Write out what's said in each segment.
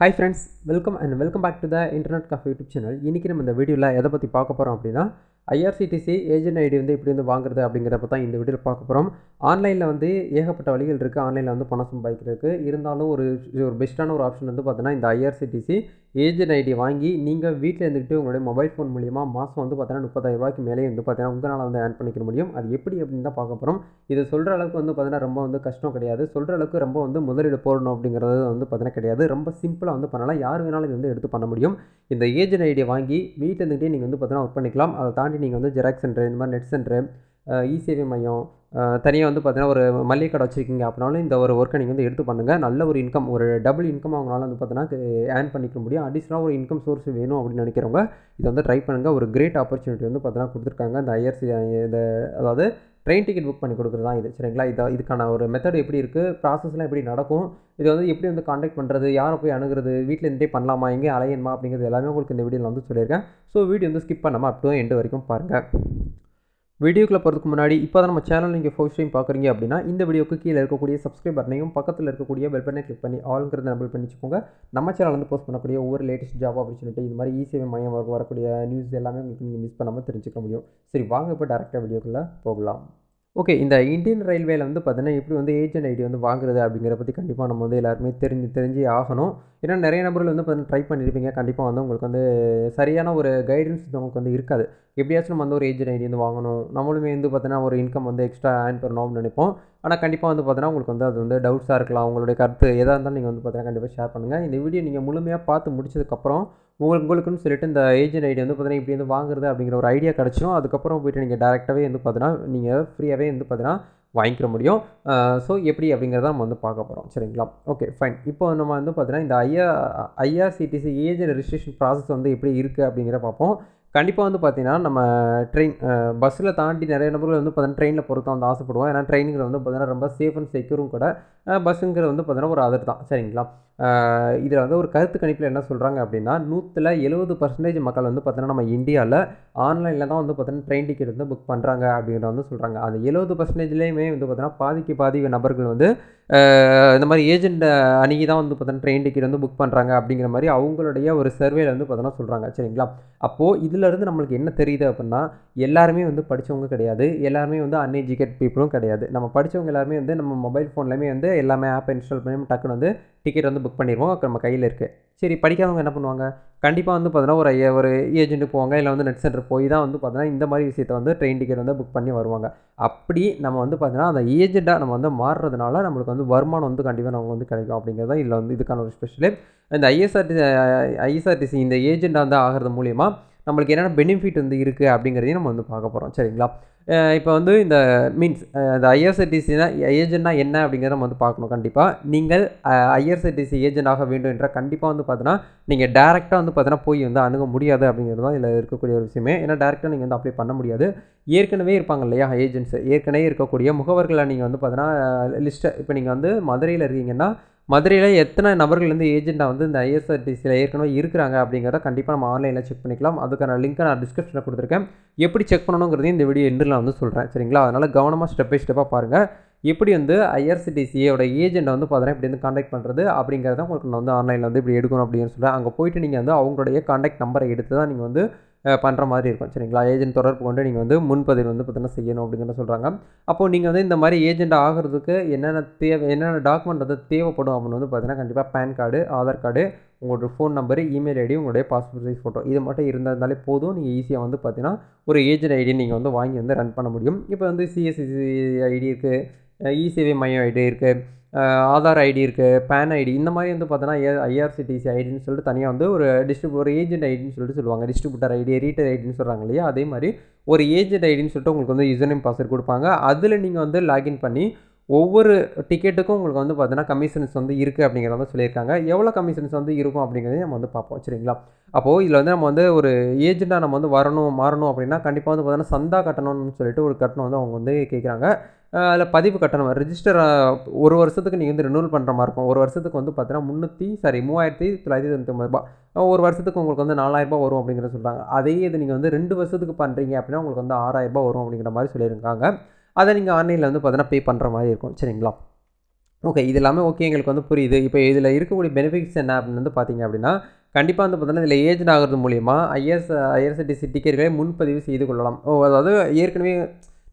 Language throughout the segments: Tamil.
hi friends welcome and welcome back to the internet coffee YouTube channel இன்றைக்கி நம்ம இந்த வீடியோவில் எதை பற்றி பார்க்க போகிறோம் அப்படின்னா ஐஆர்சிடிசி ஏஜென்ட் ஐடி வந்து இப்படி வந்து வாங்குறது அப்படிங்கிறப்ப தான் இந்த வீடியோவில் பார்க்க போகிறோம் ஆன்லைனில் வந்து ஏகப்பட்ட வழிகள் இருக்குது ஆன்லைனில் வந்து பணம் சம்பாதிக்கிறதுக்கு இருந்தாலும் ஒரு ஒரு பெஸ்ட்டான ஒரு ஆப்ஷன் வந்து பார்த்தீங்கன்னா இந்த ஐஆர்சிடிசி ஏஜென்ட் ஐடி வாங்கி நீங்கள் வீட்டில் இருந்துக்கிட்டு உங்களுடைய மொபைல் ஃபோன் மூலியமாக மாதம் வந்து பார்த்தீங்கன்னா முப்பதாயிரம் ரூபாய்க்கு மேலே வந்து பார்த்தீங்கன்னா உங்களால் வந்து ஏர்ன் பண்ணிக்க முடியும் அது எப்படி அப்படின்னு தான் பார்க்க போகிறோம் இது சொல்கிற அளவுக்கு வந்து பார்த்தீங்கன்னா ரொம்ப வந்து கஷ்டம் கிடையாது சொல்கிற அளவுக்கு ரொம்ப வந்து முதலீடு போடணும் அப்படிங்கிறது வந்து பார்த்தீங்கன்னா கிடையாது ரொம்ப சிம்பிளாக வந்து பண்ணலாம் யார் வேணாலும் இது வந்து எடுத்து பண்ண முடியும் இந்த ஏஜென்ட் ஐடியை வாங்கி வீட்டில் இருந்துகிட்டே நீங்கள் வந்து பார்த்தீங்கன்னா ஒர்க் பண்ணிக்கலாம் அதை தாண்டி நீங்கள் வந்து ஜெராக்ஸ் சென்ட்ரு இந்த மாதிரி நெட் சென்ட்ரு இ சேவை மையம் தனியாக வந்து பார்த்தீங்கன்னா ஒரு மல்லிகை கடை வச்சுருக்கீங்க அப்படின்னாலும் இந்த ஒரு ஒர்க்கை நீங்கள் வந்து எடுத்து பண்ணுங்கள் நல்ல ஒரு இன்கம் ஒரு டபுள் இன்கம் அவங்களால வந்து பார்த்தீங்கன்னா ஏர்ன் பண்ணிக்க முடியும் அடிஷ்னலாக ஒரு இன்கம் சோர்ஸ் வேணும் அப்படின்னு நினைக்கிறவங்க இதை வந்து ட்ரை பண்ணுங்கள் ஒரு கிரேட் ஆப்பர்ச்சுனிட்டி வந்து பார்த்தீங்கன்னா கொடுத்துருக்காங்க இந்த ஐஆர்சி இந்த அதாவது ட்ரெயின் டிக்கெட் புக் பண்ணி கொடுக்குறது தான் இது சரிங்களா இதை இதுக்கான ஒரு மெத்தட் எப்படி இருக்குது ப்ராசஸ்லாம் எப்படி நடக்கும் இது வந்து எப்படி வந்து காண்டாக்ட் பண்ணுறது யாரை போய் அணுகிறது வீட்டில் இருந்தே பண்ணலாமா எங்கே அலையணுமா அப்படிங்கிறது எல்லாமே உங்களுக்கு இந்த வீடியோவில் வந்து சொல்லியிருக்கேன் ஸோ வீடியோ வந்து ஸ்கிப் பண்ணாமல் அப்படியே எண்டு வரைக்கும் பாருங்கள் வீடியோக்குள்ளே போகிறதுக்கு முன்னாடி இப்போ தான் நம்ம சேனல் நீங்கள் ஃபர்ஸ்ட் டைம் பார்க்குறீங்க அப்படின்னா இந்த வீடியோக்கு கீழே இருக்கக்கூடிய சப்ஸ்கிரைப் பட்டனையும் பக்கத்தில் இருக்கக்கூடிய பெல் பட்டனை கிளிக் பண்ணி ஆளுங்கிறத நம்ம பண்ணிச்சுக்கோங்க நம்ம சேனல் வந்து போஸ்ட் பண்ணக்கூடிய ஒவ்வொரு லேட்டஸ்ட் ஜாப் ஆப்பர்ச்சுனிட்டி இந்த மாதிரி ஈஸியாக e மையம் வரக்கூடிய நியூஸ் எல்லாமே உங்களுக்கு நீங்கள் மிஸ் பண்ணாமல் தெரிஞ்சுக்க முடியும் சரி வாங்க இப்போ டேரெக்டாக வீடியோக்குள்ளே போகலாம் ஓகே இந்த இந்தியன் ரயில்வேல வந்து பார்த்தீங்கன்னா எப்படி வந்து ஏஜென்ட் ஐடி வந்து வாங்குறது அப்படிங்கிற பற்றி கண்டிப்பாக நம்ம வந்து எல்லாருமே தெரிஞ்சு தெரிஞ்சு ஆகணும் ஏன்னா நிறைய நபர்கள் வந்து பார்த்தீங்கன்னா ட்ரை பண்ணியிருப்பீங்க கண்டிப்பாக வந்து உங்களுக்கு வந்து சரியான ஒரு கைடன்ஸ் உங்களுக்கு வந்து இருக்காது எப்படியாச்சும் நம்ம வந்து ஒரு ஏஜென்ட் ஐடி வந்து வாங்கணும் நம்மளுமே வந்து பார்த்தீங்கன்னா ஒரு இன்கம் வந்து எக்ஸ்ட்ரா ஏர்ன் பண்ணணும்னு நினைப்போம் ஆனால் கண்டிப்பாக வந்து பார்த்தீங்கன்னா உங்களுக்கு வந்து அது வந்து டவுட்ஸாக இருக்கலாம் உங்களுடைய கருத்து எதாக இருந்தாலும் நீங்கள் வந்து பார்த்தீங்கன்னா கண்டிப்பாக ஷேர் பண்ணுங்கள் இந்த வீடியோ நீங்கள் முழுமையாக பார்த்து முடிச்சதுக்கப்புறம் உங்களுக்கு உங்களுக்குன்னு சொல்லிட்டு இந்த ஏஜென்ட் ஐடி வந்து பார்த்தீங்கன்னா இப்படி வந்து வாங்குறது அப்படிங்கிற ஒரு ஐடியா கிடச்சிடும் அதுக்கப்புறம் போய்ட்டு நீங்கள் டேரெக்டாகவே வந்து பார்த்தீங்கன்னா நீங்கள் ஃப்ரீயாகவே வந்து பார்த்தீங்கன்னா வாங்கிக்கிற முடியும் ஸோ எப்படி அப்படிங்கிறத நம்ம வந்து பார்க்க போகிறோம் சரிங்களா ஓகே ஃபைன் இப்போ நம்ம வந்து பார்த்தீங்கன்னா இந்த IR IRCTC agent registration process வந்து எப்படி இருக்குது அப்படிங்கிற பார்ப்போம் கண்டிப்பாக வந்து பார்த்தீங்கன்னா நம்ம ட்ரெயின் பஸ்ஸில் தாண்டி நிறைய நபர்கள் வந்து பார்த்தீங்கன்னா ட்ரெயினில் பொறுத்த வந்து ஆசைப்படுவோம் ஏன்னா ட்ரெயினுங்கிற வந்து பார்த்தீங்கன்னா ரொம்ப சேஃப் அண்ட் செக்யூரும் கூட பஸ்ஸுங்கிறது வந்து பார்த்தீங்கன்னா ஒரு அதர் தான் சரிங்களா இதில் வந்து ஒரு கருத்து கணிப்பில் என்ன சொல்கிறாங்க அப்படின்னா நூற்றில் எழுபது பர்சன்டேஜ் மக்கள் வந்து பார்த்தீங்கன்னா நம்ம இந்தியாவில் ஆன்லைனில் தான் வந்து பார்த்தீங்கன்னா ட்ரெயின் டிக்கெட் வந்து புக் பண்ணுறாங்க அப்படிங்கிற வந்து சொல்கிறாங்க அந்த எழுபது பர்சன்டேஜ்லேயுமே வந்து பார்த்தீங்கன்னா பாதிக்கு பாதி நபர்கள் வந்து இந்த மாதிரி ஏஜெண்ட் அணுகி தான் வந்து பார்த்தோன்னா ட்ரெயின் டிக்கெட் வந்து புக் பண்ணுறாங்க அப்படிங்கிற மாதிரி அவங்களுடைய ஒரு சர்வேல வந்து பார்த்தோன்னா சொல்கிறாங்க சரிங்களா அப்போது இதிலேருந்து நம்மளுக்கு என்ன தெரியுது அப்படின்னா எல்லாருமே வந்து படித்தவங்க கிடையாது எல்லாருமே வந்து அன்எஜுகேட் பீப்புளும் கிடையாது நம்ம படித்தவங்க எல்லாருமே வந்து நம்ம மொபைல் ஃபோன்லேயுமே வந்து எல்லாமே ஆப் இன்ஸ்டால் பண்ணி டக்குன்னு வந்து டிக்கெட் வந்து புக் பண்ணிடுவோம் நம்ம கையில் இருக்குது சரி படிக்காதவங்க என்ன பண்ணுவாங்க கண்டிப்பாக வந்து பார்த்தீங்கன்னா ஒரு ஒரு ஏஜென்ட்டு போவாங்க இல்லை வந்து நெட் சென்டர் போய் தான் வந்து பார்த்தீங்கன்னா இந்த மாதிரி விஷயத்தை வந்து ட்ரெயின் டிக்கெட் வந்து புக் பண்ணி வருவாங்க அப்படி நம்ம வந்து பார்த்தீங்கன்னா அந்த ஏஜெண்ட்டாக நம்ம வந்து மாறுறதுனால நம்மளுக்கு வந்து வருமானம் வந்து கண்டிப்பாக நமக்கு வந்து கிடைக்கும் அப்படிங்கிறது தான் இதில் வந்து இதுக்கான ஒரு ஸ்பெஷலே இந்த ஐஎஸ்ஆர்டி ஐஎஸ்ஆர்டிசி இந்த ஏஜெண்ட்டாக வந்து ஆகிறது மூலிமா நம்மளுக்கு என்னென்ன பெனிஃபிட் வந்து இருக்குது அப்படிங்கிறதையும் நம்ம வந்து பார்க்க போகிறோம் சரிங்களா இப்போ வந்து இந்த மீன்ஸ் இந்த ஐஆர்சிடிசினா ஏஜென்ட்னா என்ன அப்படிங்கிறத நம்ம வந்து பார்க்கணும் கண்டிப்பாக நீங்கள் ஐஆர்சிடிசி ஏஜென்ட் ஆக வேண்டும் என்றால் கண்டிப்பாக வந்து பார்த்தீங்கன்னா நீங்கள் டேரெக்டாக வந்து பார்த்தீங்கன்னா போய் வந்து அணுக முடியாது அப்படிங்கிறது தான் இதில் இருக்கக்கூடிய ஒரு விஷயமே ஏன்னா டேரெக்டாக நீங்கள் வந்து அப்ளை பண்ண முடியாது ஏற்கனவே இருப்பாங்க இல்லையா ஏஜென்ட்ஸ் ஏற்கனவே இருக்கக்கூடிய முகவர்களை நீங்கள் வந்து பார்த்தீங்கன்னா லிஸ்ட்டை இப்போ நீங்கள் வந்து மதுரையில் இருக்கீங்கன்னா மதுரையில் எத்தனை நபர்கள் வந்து ஏஜெண்டாக வந்து இந்த ஐஎஸ்ஆர்டிசியில் ஏற்கனவே இருக்கிறாங்க அப்படிங்கிறத கண்டிப்பாக நம்ம ஆன்லைனில் செக் பண்ணிக்கலாம் அதுக்கான லிங்க்கை நான் டிஸ்கிரிப்ஷனில் கொடுத்துருக்கேன் எப்படி செக் பண்ணணுங்கிறதையும் இந்த வீடியோ எண்டில் வந்து சொல்கிறேன் சரிங்களா அதனால் கவனமாக ஸ்டெப் பை ஸ்டெப்பாக பாருங்கள் எப்படி வந்து ஐஆர்சிடிசியோட ஏஜெண்டை வந்து பார்த்தீங்கன்னா இப்படி வந்து காண்டாக்ட் பண்ணுறது அப்படிங்கிறத உங்களுக்கு நான் வந்து ஆன்லைனில் வந்து இப்படி எடுக்கணும் அப்படின்னு சொல்கிறேன் அங்கே போயிட்டு நீங்கள் வந்து அவங்களுடைய காண்டாக்ட் நம்பரை எடுத்து தான் நீங்கள் வந்து பண்ணுற மாதிரி இருக்கும் சரிங்களா ஏஜென்ட் தொடர்பு கொண்டு நீங்கள் வந்து முன்பதிவு வந்து பார்த்தீங்கன்னா செய்யணும் அப்படிங்கிற சொல்கிறாங்க அப்போது நீங்கள் வந்து இந்த மாதிரி ஏஜென்ட் ஆகிறதுக்கு என்னென்ன தேவை என்னென்ன டாக்குமெண்ட் வந்து தேவைப்படும் அப்படின்னு வந்து பார்த்தீங்கன்னா கண்டிப்பாக பேன் கார்டு ஆதார் கார்டு உங்களோட ஃபோன் நம்பரு இமெயில் ஐடி உங்களுடைய பாஸ்போர்ட் சைஸ் ஃபோட்டோ இது மட்டும் இருந்தாலே போதும் நீங்கள் ஈஸியாக வந்து பார்த்தீங்கன்னா ஒரு ஏஜென்ட் ஐடி நீங்கள் வந்து வாங்கி வந்து ரன் பண்ண முடியும் இப்போ வந்து சிஎஸ்சிசி ஐடி இருக்குது இசேவை மையம் ஐடி இருக்குது ஆதார் ஐடி இருக்குது பேன் ஐடி இந்த மாதிரி வந்து பார்த்தோன்னா ஏ ஐஆர்சிடிசி ஐடின்னு சொல்லிட்டு தனியாக வந்து ஒரு டிஸ்ட்ரிப் ஒரு ஏஜென்ட் ஐடின்னு சொல்லிட்டு சொல்லுவாங்க டிஸ்ட்ரிபியூட்டர் ஐடி ரீட்டர் ஐடின்னு சொல்கிறாங்க இல்லையா அதே மாதிரி ஒரு ஏஜென்ட் ஐடின்னு சொல்லிட்டு உங்களுக்கு வந்து யூசர் நேம் கொடுப்பாங்க அதில் நீங்கள் வந்து லாகின் பண்ணி ஒவ்வொரு டிக்கெட்டுக்கும் உங்களுக்கு வந்து பார்த்தீங்கன்னா கமிஷன்ஸ் வந்து இருக்குது அப்படிங்கிறத வந்து சொல்லியிருக்காங்க எவ்வளோ கமிஷன்ஸ் வந்து இருக்கும் அப்படிங்கிறதையும் நம்ம வந்து பார்ப்போம் சரிங்களா அப்போது இதில் வந்து நம்ம வந்து ஒரு ஏஜெண்டாக நம்ம வந்து வரணும் மாறணும் அப்படின்னா கண்டிப்பாக வந்து பார்த்தீங்கன்னா சந்தா கட்டணும்னு சொல்லிட்டு ஒரு கட்டணம் வந்து அவங்க வந்து கேட்குறாங்க அதில் பதிவு கட்டணம் ரிஜிஸ்டர் ஒரு வருஷத்துக்கு நீங்கள் வந்து ரினூவல் பண்ணுற மாதிரி இருக்கும் ஒரு வருஷத்துக்கு வந்து பார்த்தீங்கன்னா முந்நூற்றி சாரி மூவாயிரத்தி தொள்ளாயிரத்தி தொண்ணூற்றி ஒன்பது ரூபா ஒரு வருஷத்துக்கு உங்களுக்கு வந்து நாலாயிரரூபா வரும் அப்படிங்கிற சொல்கிறாங்க அதே இது நீங்கள் வந்து ரெண்டு வருஷத்துக்கு பண்ணுறீங்க அப்படின்னா உங்களுக்கு வந்து ஆறாயிரரூபா வரும் அப்படிங்கிற மாதிரி சொல்லியிருக்காங்க அதை நீங்கள் ஆன்லைனில் வந்து பார்த்தீங்கன்னா பே பண்ணுற மாதிரி இருக்கும் சரிங்களா ஓகே இது எல்லாமே ஓகே எங்களுக்கு வந்து புரியுது இப்போ இதில் இருக்கக்கூடிய பெனிஃபிட்ஸ் என்ன அப்படின்னு வந்து பார்த்தீங்க அப்படின்னா கண்டிப்பாக வந்து பார்த்தீங்கன்னா இதில் ஏஜ் ஆகிறது மூலியமாக ஐஎஸ் ஐஆர்சிடிசி டிக்கெட்டுகளை முன்பதிவு செய்து கொள்ளலாம் ஓ அதாவது ஏற்கனவே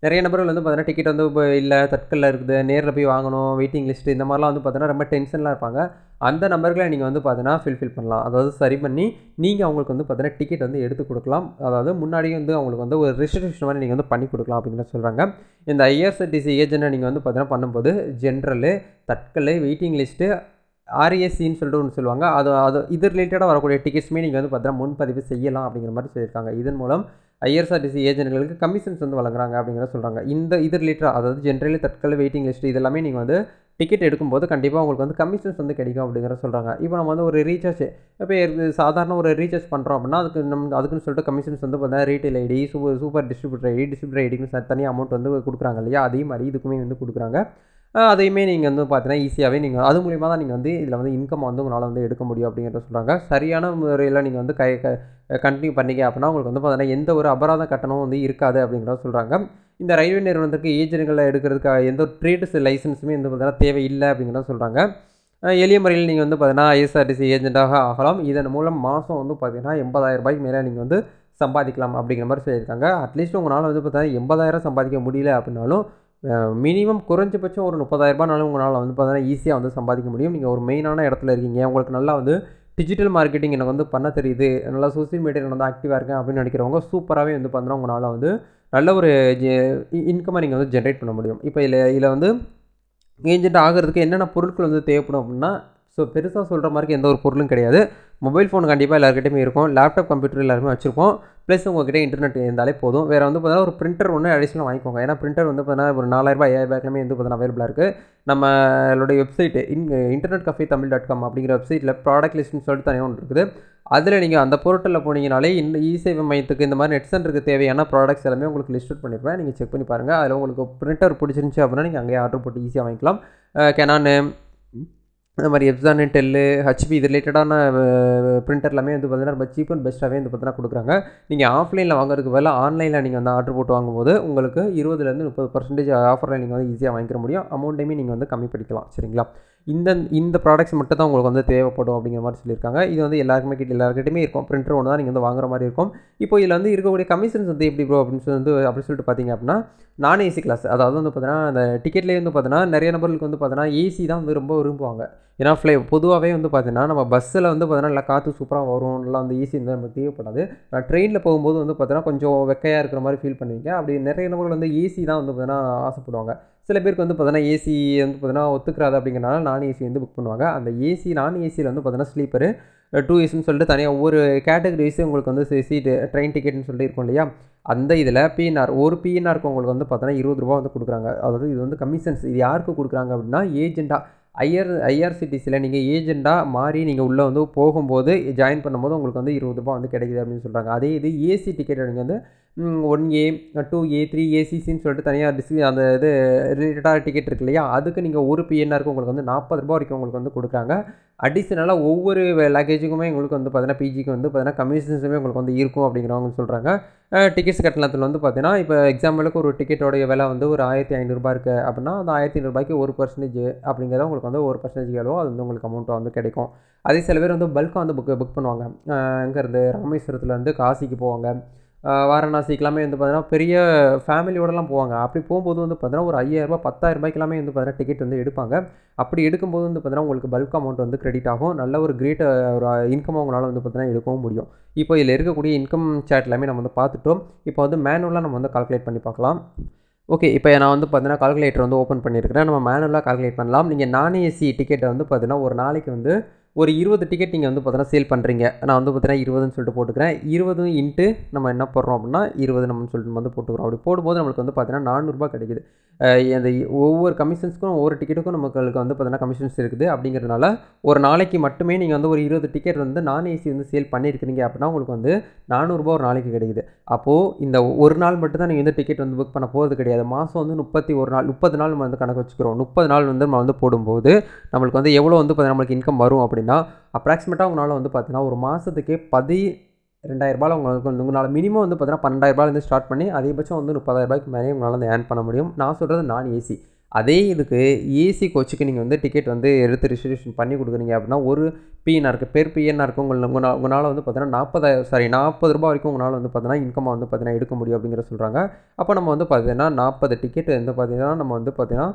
நிறைய நபர்கள் வந்து பார்த்தீங்கன்னா டிக்கெட் வந்து இப்போ இல்லை தட்கலில் இருக்குது நேரில் போய் வாங்கணும் வெயிட்டிங் லிஸ்ட்டு இந்த மாதிரிலாம் வந்து பார்த்தீங்கன்னா ரொம்ப டென்ஷன்லாம் இருப்பாங்க அந்த நம்பர்களை நீங்கள் வந்து பார்த்தீங்கன்னா ஃபில்ஃபில் பண்ணலாம் அதாவது சரி பண்ணி நீங்கள் அவங்களுக்கு வந்து பார்த்தீங்கன்னா டிக்கெட் வந்து எடுத்து கொடுக்கலாம் அதாவது முன்னாடியே வந்து அவங்களுக்கு வந்து ஒரு ரிஜிஸ்ட்ரேஷன் மாதிரி நீங்கள் வந்து பண்ணி கொடுக்கலாம் அப்படின்னு சொல்கிறாங்க இந்த ஐஆர்சிடிசி ஏஜென்ட்டை நீங்கள் வந்து பார்த்தீங்கன்னா பண்ணும்போது ஜென்ரலு தட்கல் வெயிட்டிங் லிஸ்ட்டு ஆர்ஏசின்னு சொல்லிட்டு ஒன்று சொல்லுவாங்க அது அது இது ரிலேட்டடாக வரக்கூடிய டிக்கெட்ஸுமே நீங்கள் வந்து பார்த்தீங்கன்னா முன்பதிவு செய்யலாம் அப்படிங்கிற மாதிரி சொல்லியிருக்காங்க இதன் மூலம் ஐஆர்எஸ்ஆர்டிசி ஏஜென்ட்களுக்கு கமிஷன்ஸ் வந்து வழங்குறாங்க அப்படிங்கிற சொல்கிறாங்க இந்த இது ரிலேட்டடாக அதாவது ஜென்ரலி தற்கால வெயிட்டிங் லிஸ்ட் இதெல்லாமே நீங்கள் வந்து டிக்கெட் எடுக்கும்போது கண்டிப்பாக உங்களுக்கு வந்து கமிஷன்ஸ் வந்து கிடைக்கும் அப்படிங்கிற சொல்கிறாங்க இப்போ நம்ம வந்து ஒரு ரீசார்ஜ் இப்போ சாதாரண ஒரு ரீசார்ஜ் பண்ணுறோம் அப்படின்னா அதுக்கு நம்ம அதுக்குன்னு சொல்லிட்டு கமிஷன்ஸ் வந்து பார்த்தீங்கன்னா retail ID super super distributor ID distributor ஐடின்னு தனி அமௌண்ட் வந்து கொடுக்குறாங்க இல்லையா அதே மாதிரி இதுக்குமே வந்து கொடுக்குறாங்க அதையுமே நீங்கள் வந்து பார்த்தீங்கன்னா ஈஸியாகவே நீங்கள் அது மூலியமாக தான் நீங்கள் வந்து இதில் வந்து இன்கம் வந்து உங்களால் வந்து எடுக்க முடியும் அப்படிங்கிறத சொல்கிறாங்க சரியான முறையில் நீங்கள் வந்து கை கண்டினியூ பண்ணிங்க அப்படின்னா உங்களுக்கு வந்து பார்த்தீங்கன்னா எந்த ஒரு அபராதம் கட்டணமும் வந்து இருக்காது அப்படிங்கிறத சொல்கிறாங்க இந்த ரயில்வே நிறுவனத்துக்கு ஏஜென்ட்களை எடுக்கிறதுக்காக எந்த ஒரு ட்ரேட்ஸ் லைசன்ஸுமே வந்து பார்த்தீங்கன்னா தேவையில்லை அப்படிங்கிறத சொல்கிறாங்க எளிய முறையில் நீங்கள் வந்து பார்த்தீங்கன்னா ஐஎஸ்ஆர்டிசி ஏஜென்ட்டாக ஆகலாம் இதன் மூலம் மாதம் வந்து பார்த்தீங்கன்னா எண்பதாயிரம் ரூபாய்க்கு மேலே நீங்கள் வந்து சம்பாதிக்கலாம் அப்படிங்கிற மாதிரி சொல்லியிருக்காங்க அட்லீஸ்ட் உங்களால் வந்து பார்த்தீங்கன்னா எண்பதாயிரம் சம்பாதிக்க முடியல அப்படின்னாலும் மினிமம் குறைஞ்சபட்சம் ஒரு முப்பதாயிரரூபானாலும் உங்களால் வந்து பார்த்தீங்கன்னா ஈஸியாக வந்து சம்பாதிக்க முடியும் நீங்கள் ஒரு மெயினான இடத்துல இருக்கீங்க உங்களுக்கு நல்லா வந்து டிஜிட்டல் மார்க்கெட்டிங் எனக்கு வந்து பண்ண தெரியுது நல்லா சோசியல் மீடியாவில் வந்து ஆக்டிவாக இருக்கேன் அப்படின்னு நினைக்கிறவங்க சூப்பராகவே வந்து பார்த்தோன்னா உங்களால் வந்து நல்ல ஒரு இன்கம்மை நீங்கள் வந்து ஜென்ரேட் பண்ண முடியும் இப்போ இதில் இதில் வந்து ஏஜென்ட் ஆகிறதுக்கு என்னென்ன பொருட்கள் வந்து தேவைப்படும் அப்படின்னா ஸோ பெருசாக சொல்கிற மாதிரி எந்த ஒரு பொருளும் கிடையாது மொபைல் ஃபோன் கண்டிப்பாக எல்லாருக்கிட்டையுமே இருக்கும் லேப்டாப் கம்ப்யூட்டர் எல்லாருமே வச்சுருக்கோம் ப்ளஸ் உங்கள்கிட்ட இன்டர்நெட் இருந்தாலே போதும் வேறு வந்து பார்த்தீங்கன்னா ஒரு பிரிண்டர் ஒன்று அடிஷனல் வாங்கிக்கோங்க ஏன்னா பிரிண்டர் வந்து பார்த்தீங்கன்னா ஒரு ஐயாயிரம் ஐயாயிரரூபாய்க்குமே வந்து பார்த்தீங்கன்னா அவைலபிளாக இருக்குது நம்மளுடைய website in internet cafe Tamil dot com அப்படிங்கிற வெப்சைட்டில் ப்ராடக்ட் லிஸ்ட்னு சொல்லிட்டு தனியாக ஒன்று இருக்குது அதில் நீங்கள் அந்த போர்ட்டலில் போனீங்கனாலே இந்த இசேவை மையத்துக்கு இந்த மாதிரி நெட் சென்டருக்கு தேவையான ப்ராடக்ட்ஸ் எல்லாமே உங்களுக்கு லிஸ்ட் பண்ணியிருப்பேன் நீங்கள் செக் பண்ணி பாருங்கள் அதில் உங்களுக்கு பிரிண்டர் பிடிச்சிருந்துச்சி அப்படின்னா நீங்கள் அங்கேயே ஆர்டர் போட்டு ஈஸியாக வாங்கிக்கலாம் கேனானு அந்த மாதிரி எப்சான் டெல்லு ஹச்பி இது ரிலேட்டடான பிரிண்டர் எல்லாமே வந்து பார்த்திங்கன்னா ரொம்ப சீப் அண்ட் பெஸ்ட்டாகவே வந்து பார்த்தீங்கன்னா கொடுக்குறாங்க நீங்கள் ஆஃப்லைனில் வாங்குறதுக்கு பதிலாக ஆன்லைனில் நீங்கள் வந்து ஆர்டர் போட்டு வாங்கும்போது உங்களுக்கு இருபதுலேருந்து முப்பது பர்சன்டேஜ் ஆஃபரில் நீங்கள் வந்து ஈஸியாக வாங்கிக்கிற முடியும் அமௌண்ட்டையுமே நீங்கள் வந்து கம்மி பண்ணிக்கலாம் சரிங்களா இந்த இந்த ப்ராடக்ட்ஸ் மட்டும் தான் உங்களுக்கு வந்து தேவைப்படும் அப்படிங்கிற மாதிரி சொல்லியிருக்காங்க இது வந்து எல்லாருக்குமே கிட்ட எல்லாருக்கிட்டையுமே இருக்கும் பிரிண்டர் ஒன்று தான் நீங்கள் வந்து வாங்குற மாதிரி இருக்கும் இப்போ இதில் வந்து இருக்கக்கூடிய கமிஷன்ஸ் வந்து எப்படி ப்ரோ அப்படின்னு சொல்லி வந்து அப்படி சொல்லிட்டு பார்த்தீங்க அப்படின்னா நான் ஏசி கிளாஸ் அதாவது வந்து பார்த்தீங்கன்னா அந்த டிக்கெட்லேயே வந்து பார்த்தீங்கன்னா நிறைய நபர்களுக்கு வந்து பார்த்தீங்கன்னா ஏசி தான் வந்து ரொம்ப விரும்புவாங்க ஏன்னா ஃப்ளை பொதுவாகவே வந்து பார்த்தீங்கன்னா நம்ம பஸ்ஸில் வந்து பார்த்தீங்கன்னா நல்லா காற்று சூப்பராக வரும் நல்லா வந்து ஈஸி வந்து நமக்கு தேவைப்படாது நான் ட்ரெயினில் போகும்போது வந்து பார்த்தீங்கன்னா கொஞ்சம் வெக்கையாக இருக்கிற மாதிரி ஃபீல் பண்ணுவீங்க அப்படி நிறைய நபர்கள் வந்து ஏசி தான் வந்து பார்த்தீங்கன்னா ஆசைப்படுவாங்க சில பேருக்கு வந்து பார்த்தீங்கன்னா ஏசி வந்து பார்த்தீங்கன்னா ஒத்துக்கிறாது அப்படிங்கிறனால நான் ஏசி வந்து புக் பண்ணுவாங்க அந்த ஏசி நான் ஏசியில் வந்து பார்த்தீங்கன்னா ஸ்லீப்பரு டூ ஏசின்னு சொல்லிட்டு தனியாக ஒவ்வொரு கேட்டகரிஸு உங்களுக்கு வந்து சீட்டு ட்ரெயின் டிக்கெட்னு சொல்லிட்டு இருக்கும் இல்லையா அந்த இதில் பிஎன்ஆர் ஒரு பிஎன்ஆருக்கு உங்களுக்கு வந்து பார்த்தோன்னா இருபது ரூபா வந்து கொடுக்குறாங்க அதாவது இது வந்து கமிஷன்ஸ் இது யாருக்கு கொடுக்குறாங்க அப்படின்னா ஏஜெண்டாக ஐஆர் ஐஆர்சிடிசியில் நீங்கள் ஏஜெண்டாக மாறி நீங்கள் உள்ளே வந்து போகும்போது ஜாயின் பண்ணும்போது உங்களுக்கு வந்து இருபது ரூபா வந்து கிடைக்குது அப்படின்னு சொல்கிறாங்க அதே இது ஏசி டிக்கெட் நீங்கள் வந்து one A two A three ஏசிசின்னு சொல்லிட்டு தனியாக டிஸ்க் அந்த இது ரிலேட்டடாக டிக்கெட் இருக்கு இல்லையா அதுக்கு நீங்கள் ஒரு பிஎன்ஆருக்கு உங்களுக்கு வந்து நாற்பது ரூபா வரைக்கும் உங்களுக்கு வந்து கொடுக்குறாங்க அடிஷ்னலாக ஒவ்வொரு லக்கேஜுக்குமே உங்களுக்கு வந்து பார்த்தீங்கன்னா பிஜிக்கு வந்து பார்த்தீங்கன்னா கமிஷன்ஸுமே உங்களுக்கு வந்து இருக்கும் அப்படிங்கிறவங்க சொல்கிறாங்க டிக்கெட்ஸ் கட்டணத்தில் வந்து பார்த்தீங்கன்னா இப்போ எக்ஸாம்பிளுக்கு ஒரு டிக்கெட்டோடைய விலை வந்து ஒரு ஆயிரத்தி ஐநூறுரூபா இருக்குது அப்படின்னா அந்த ஆயிரத்தி ஐநூறுபாய்க்கு ஒரு பர்சன்டேஜ் அப்படிங்கிறத உங்களுக்கு வந்து ஒரு பர்சன்டேஜ் எவ்வளோ அது வந்து உங்களுக்கு அமௌண்ட்டாக வந்து கிடைக்கும் அதே சில பேர் வந்து பல்காக வந்து புக் புக் பண்ணுவாங்க இங்கேருந்து ராமேஸ்வரத்துலேருந்து காசிக்கு போவாங்க வாரணாசிக்கெல்லாமே வந்து பார்த்தீங்கன்னா பெரிய ஃபேமிலியோடலாம் போவாங்க அப்படி போகும்போது வந்து பார்த்தீங்கன்னா ஒரு ஐயாயிரரூபா பத்தாயிரம் எல்லாமே வந்து பார்த்தீங்கன்னா டிக்கெட் வந்து எடுப்பாங்க அப்படி எடுக்கும்போது வந்து பார்த்தீங்கன்னா உங்களுக்கு பல்க் அமௌண்ட் வந்து கிரெடிட் ஆகும் நல்ல ஒரு கிரேட் ஒரு இன்கம் உங்களால் வந்து பார்த்தீங்கன்னா எடுக்கவும் முடியும் இப்போ இதில் இருக்கக்கூடிய இன்கம் சேட் எல்லாமே நம்ம வந்து பார்த்துட்டோம் இப்போ வந்து மேனுவலாக நம்ம வந்து கால்குலேட் பண்ணி பார்க்கலாம் ஓகே இப்போ நான் வந்து பார்த்தீங்கன்னா கால்குலேட்டர் வந்து ஓப்பன் பண்ணியிருக்கிறேன் நம்ம மேனுவலாக கால்குலேட் பண்ணலாம் நீங்கள் நான் ஏசி டிக்கெட்டை வந்து பார்த்தீங்கன்னா ஒரு நாளைக்கு வந்து ஒரு இருபது டிக்கெட் நீங்கள் வந்து பார்த்தீங்கன்னா சேல் பண்ணுறீங்க நான் வந்து பார்த்தீங்கன்னா இருபதுன்னு சொல்லிட்டு போட்டுக்கிறேன் இருபது இன்ட்டு நம்ம என்ன போடுறோம் அப்படின்னா இருபது நம்ம சொல்லிட்டு வந்து போட்டுக்கிறோம் அப்படி போடும்போது நம்மளுக்கு வந்து பார்த்தீங்கன்னா நானூறுரூபா கிடைக்குது அந்த ஒவ்வொரு கமிஷன்ஸ்க்கும் ஒவ்வொரு டிக்கெட்டுக்கும் நம்மளுக்கு வந்து பார்த்தீங்கன்னா கமிஷன்ஸ் இருக்குது அப்படிங்கிறதுனால ஒரு நாளைக்கு மட்டுமே நீங்கள் வந்து ஒரு இருபது டிக்கெட் வந்து நான் ஏசி வந்து சேல் பண்ணியிருக்கிறீங்க அப்படின்னா உங்களுக்கு வந்து நானூறுரூபா ஒரு நாளைக்கு கிடைக்குது அப்போது இந்த ஒரு நாள் மட்டும்தான் நீங்கள் வந்து டிக்கெட் வந்து புக் பண்ண போகிறது கிடையாது மாதம் வந்து முப்பத்தி ஒரு நாள் முப்பது நாள் நம்ம வந்து கணக்கு வச்சுக்கிறோம் முப்பது நாள் வந்து நம்ம வந்து போடும்போது நம்மளுக்கு வந்து எவ்வளோ வந்து நம்மளுக்கு இன்கம் வரும் அப்படின்னு அப்படின்னா அப்ராக்சிமேட்டாக உங்களால் வந்து பார்த்தீங்கன்னா ஒரு மாதத்துக்கே பதி ரெண்டாயிரரூபாவில் உங்களுக்கு வந்து உங்களால் மினிமம் வந்து பார்த்தீங்கன்னா பன்னெண்டாயிரரூபாலேருந்து ஸ்டார்ட் பண்ணி அதிகபட்சம் வந்து முப்பதாயிரரூபாய்க்கு மேலே உங்களால் வந்து ஏர்ன் பண்ண முடியும் நான் சொல்கிறது நான் ஏசி அதே இதுக்கு ஏசி e கோச்சுக்கு நீங்கள் வந்து டிக்கெட் வந்து எடுத்து ரிசர்வேஷன் பண்ணி கொடுக்குறீங்க அப்படின்னா ஒரு பிஎன்னாக இருக்குது பேர் பிஎன்னாக இருக்குது உங்களை உங்கள் உங்களால் வந்து பார்த்தீங்கன்னா நாற்பதாயிரம் சாரி நாற்பது ரூபா வரைக்கும் உங்களால் வந்து பார்த்தீங்கன்னா இன்கமாக வந்து பார்த்தீங்கன்னா எடுக்க முடியும் அப்படிங்கிற சொல்கிறாங்க அப்போ நம்ம வந்து பார்த்தீங்கன்னா நாற்பது டிக்கெட் வந்து பார்த்தீங்கன்னா நம்ம வந்து பார்த்தீங்கன்னா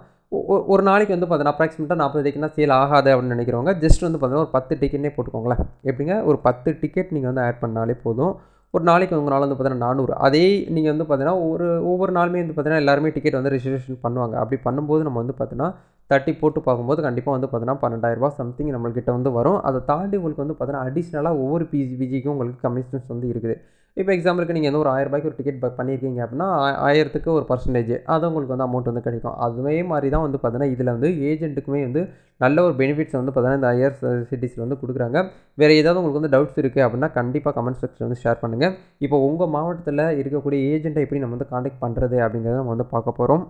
ஒரு நாளைக்கு வந்து பார்த்தீங்கன்னா அப்ராக்சிமேட்டாக நாற்பது டிக்கெட்னா சேல் ஆகாது அப்படின்னு நினைக்கிறவங்க ஜஸ்ட் வந்து பார்த்தீங்கன்னா ஒரு பத்து டிக்கெட்னே போட்டுக்கோங்களேன் எப்படிங்க ஒரு பத்து டிக்கெட் நீங்கள் வந்து ஆட் பண்ணாலே போதும் ஒரு நாளைக்கு உங்களால் வந்து பார்த்தீங்கன்னா நானூறு அதே நீங்கள் வந்து பார்த்தீங்கன்னா ஒரு ஒவ்வொரு நாளுமே வந்து பார்த்தீங்கன்னா எல்லாருமே டிக்கெட் வந்து ரிஜிஸ்ட்ரேஷன் பண்ணுவாங்க அப்படி பண்ணும்போது நம்ம வந்து பார்த்தீங்கன்னா தட்டி போட்டு பார்க்கும்போது கண்டிப்பாக வந்து பார்த்தீங்கன்னா பன்னெண்டாயிரரூபா சம்திங் நம்மள்கிட்ட வந்து வரும் அதை தாண்டி உங்களுக்கு வந்து பார்த்தீங்கன்னா அடிஷ்னலாக ஒவ்வொரு பிஜி பிஜிக்கும் உங்களுக்கு கமிஷன்ஸ் வந்து இருக்குது இப்போ எக்ஸாம்பிளுக்கு நீங்கள் வந்து ஒரு ஆயரூபாய்க்கு ஒரு டிக்கெட் புக் பண்ணியிருக்கீங்க அப்படின்னா ஆயிரத்துக்கு ஒரு பர்சன்டேஜ் அது உங்களுக்கு வந்து அமௌண்ட் வந்து கிடைக்கும் அதுவே மாதிரி தான் வந்து பார்த்தீங்கன்னா இதில் வந்து ஏஜென்ட்டுக்குமே வந்து நல்ல ஒரு பெனிஃபிட்ஸ் வந்து பார்த்தீங்கன்னா இந்த ஐயர் சிட்டிஸில் வந்து கொடுக்குறாங்க வேறு ஏதாவது உங்களுக்கு வந்து டவுட்ஸ் இருக்குது அப்படின்னா கண்டிப்பாக கமெண்ட் செக்ஷன் வந்து ஷேர் பண்ணுங்கள் இப்போ உங்கள் மாவட்டத்தில் இருக்கக்கூடிய ஏஜென்ட்டை எப்படி நம்ம வந்து காண்டாக்ட் பண்ணுறது அப்படிங்கிறத நம்ம வந்து பார்க்க போகிறோம்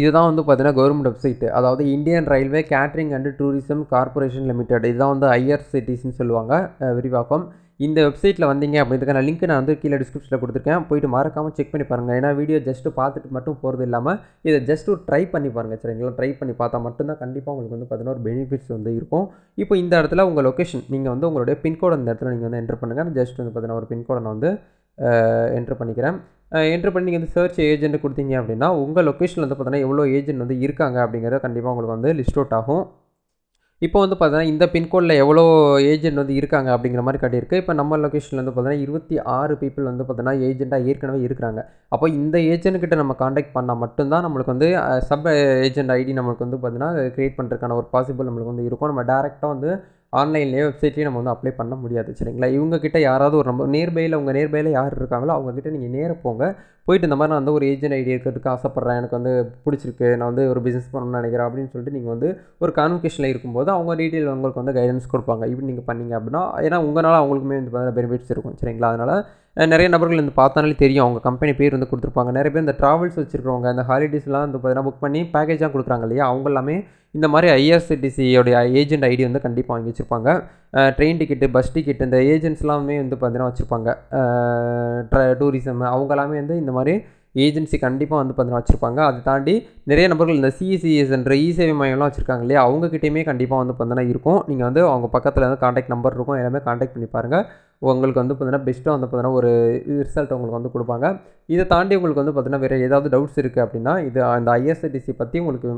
இதுதான் வந்து பார்த்தீங்கன்னா கவர்மெண்ட் வெப்சைட்டு அதாவது Indian railway catering and tourism corporation limited இதுதான் வந்து ஐஆர்சிடிசின்னு சொல்லுவாங்க விரிவாக்கம் இந்த வெப்சைட்டில் வந்தீங்க அப்படின்றதுக்கான லிங்க் நான் வந்து கீழே டிஸ்கிரிப்ஷனில் கொடுத்துருக்கேன் போயிட்டு மறக்காமல் செக் பண்ணி பாருங்கள் ஏன்னா வீடியோ ஜஸ்ட்டு பார்த்துட்டு மட்டும் போகிறது இல்லாமல் இதை ஜஸ்ட் ஒரு ட்ரை பண்ணி பாருங்கள் சரிங்களா ட்ரை பண்ணி பார்த்தா மட்டும்தான் கண்டிப்பாக உங்களுக்கு வந்து பார்த்தீங்கன்னா ஒரு பெனிஃபிட்ஸ் வந்து இருக்கும் இப்போ இந்த இடத்துல உங்கள் லொக்கேஷன் நீங்கள் வந்து உங்களுடைய பின்கோடு அந்த இடத்துல நீங்கள் வந்து என்ட்ரு பண்ணுங்கள் ஜஸ்ட் வந்து பார்த்தீங்கன்னா ஒரு பின்கோடை நான் வந்து என்ட்ரு பண்ணிக்கிறேன் என்ட்ரு பண்ணி நீங்கள் வந்து சர்ச் ஏஜென்ட் கொடுத்தீங்க அப்படின்னா உங்கள் லொக்கேஷனில் வந்து பார்த்தீங்கன்னா எவ்வளோ ஏஜென்ட் வந்து இருக்காங்க அப்படிங்கிறத கண்டிப்பாக உங்களுக்கு வந்து லிஸ்ட் அவுட் ஆகும் இப்போ வந்து பார்த்தீங்கன்னா இந்த பின்கோடில் எவ்வளோ ஏஜென்ட் வந்து இருக்காங்க அப்படிங்கிற மாதிரி காட்டியிருக்கு இப்போ நம்ம லொக்கேஷனில் வந்து பார்த்தீங்கன்னா இருபத்தி ஆறு பீப்புள் வந்து பார்த்தீங்கன்னா ஏஜென்ட்டாக ஏற்கனவே இருக்கிறாங்க அப்போ இந்த ஏஜென்ட்கிட்ட நம்ம காண்டாக்ட் பண்ணால் மட்டும்தான் நம்மளுக்கு வந்து சப் ஏஜென்ட் ஐடி நம்மளுக்கு வந்து பார்த்தீங்கன்னா க்ரியேட் பண்ணுறதுக்கான ஒரு பாசிபிள் நம்மளுக்கு வந்து இருக்கும் நம்ம டேரெக்டாக வந்து ஆன்லைன்லேயே வெப்சைட்லேயும் நம்ம வந்து அப்ளை பண்ண முடியாது சரிங்களா இவங்கக்கிட்ட யாராவது ஒரு நம்ம நேர்பையில் உங்கள் நேர்பையில் யார் இருக்காங்களோ அவங்கக்கிட்ட நீங்கள் நேராக போங்க போயிட்டு இந்த மாதிரி நான் வந்து ஒரு ஏஜென்ட் ஐடியா இருக்கிறதுக்கு ஆசைப்பட்றேன் எனக்கு வந்து பிடிச்சிருக்கு நான் வந்து ஒரு பிஸ்னஸ் பண்ணணும்னு நினைக்கிறேன் அப்படின்னு சொல்லிட்டு நீங்கள் வந்து ஒரு கான்வெகேஷனில் இருக்கும்போது அவங்க டீட்டெயில் உங்களுக்கு வந்து கைடன்ஸ் கொடுப்பாங்க இப்படி நீங்கள் பண்ணீங்க அப்படின்னா ஏன்னா உங்களால் அவங்களுக்குமே இந்த பெனிஃபிட்ஸ் இருக்கும் சரிங்களா அதனால் நிறைய நபர்கள் இந்த பார்த்தாலே தெரியும் அவங்க கம்பெனி பேர் வந்து கொடுத்துருப்பாங்க நிறைய பேர் இந்த ட்ராவல்ஸ் வச்சுருக்கவங்க இந்த ஹாலிடேஸ்லாம் வந்து பார்த்தீங்கன்னா புக் பண்ணி பேக்கேஜாக கொடுக்குறாங்க இல்லையா அவங்க எல்லாமே இந்த மாதிரி ஐஆர்சிடிசியோடைய ஏஜென்ட் ஐடி வந்து கண்டிப்பாக வாங்கி வச்சுருப்பாங்க ட்ரெயின் டிக்கெட்டு பஸ் டிக்கெட் இந்த ஏஜென்ட்ஸ்லாமே வந்து பார்த்தீங்கன்னா வச்சுருப்பாங்க டூரிசம் அவங்க எல்லாமே வந்து இந்த மாதிரி ஏஜென்சி கண்டிப்பாக வந்து பார்த்தீங்கன்னா வச்சுருப்பாங்க அதை தாண்டி நிறைய நபர்கள் இந்த சிசிஎஸ்ன்ற இ சேவை மையம்லாம் வச்சுருக்காங்க இல்லையா அவங்ககிட்டயுமே கண்டிப்பாக வந்து பார்த்தீங்கன்னா இருக்கும் நீங்கள் வந்து அவங்க பக்கத்தில் வந்து காண்டாக்ட் நம்பர் இருக்கும் எல்லாமே காண்டாக்ட் பண்ணி பாருங்கள் உங்களுக்கு வந்து பார்த்தீங்கன்னா பெஸ்ட்டாக வந்து பார்த்தீங்கன்னா ஒரு ரிசல்ட் உங்களுக்கு வந்து கொடுப்பாங்க இதை தாண்டி உங்களுக்கு வந்து பார்த்தீங்கன்னா வேறு ஏதாவது டவுட்ஸ் இருக்குது அப்படின்னா இது அந்த ஐஎஸ்ஆர்டிசி பற்றி உங்களுக்கு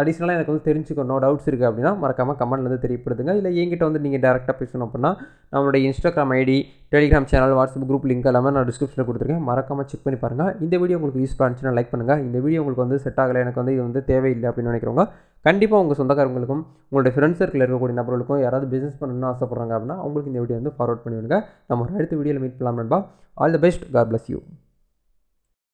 அடிஷ்னலாக எனக்கு வந்து தெரிஞ்சுக்கணும் டவுட்ஸ் இருக்குது அப்படின்னா மறக்காமல் கமெண்ட் வந்து தெரியப்படுத்துங்க இல்லை என்கிட்ட வந்து நீங்கள் டேரெக்டாக பேசணும் அப்படின்னா நம்மளுடைய Instagram ID Telegram channel WhatsApp group link எல்லாமே நான் டிஸ்கிரிப்ஷனில் கொடுத்துருக்கேன் மறக்காமல் செக் பண்ணி பாருங்கள் இந்த வீடியோ உங்களுக்கு யூஸ் பண்ணிச்சுன்னா லைக் பண்ணுங்கள் இந்த வீடியோ உங்களுக்கு வந்து செட் ஆகலை எனக்கு வந்து இது வந்து தேவையில்லை அப்படின்னு நினைக்கிறவங்க கண்டிப்பாக உங்கள் சொந்தக்காரங்களுக்கும் உங்களுடைய ஃப்ரெண்ட்ஸ் சர்க்கிள் இருக்கக்கூடிய நபர்களுக்கும் யாராவது பிஸ்னஸ் பண்ணணும்னு ஆசைப்பட்றாங்க அப்படின்னா அவங்களுக்கு இந்த வீடியோ வந்து ஃபார்வர்ட் பண்ணிவிடுங்க நம்ம அடுத்த வீடியோவில் மீட் பண்ணலாம் நண்பா all the best God bless you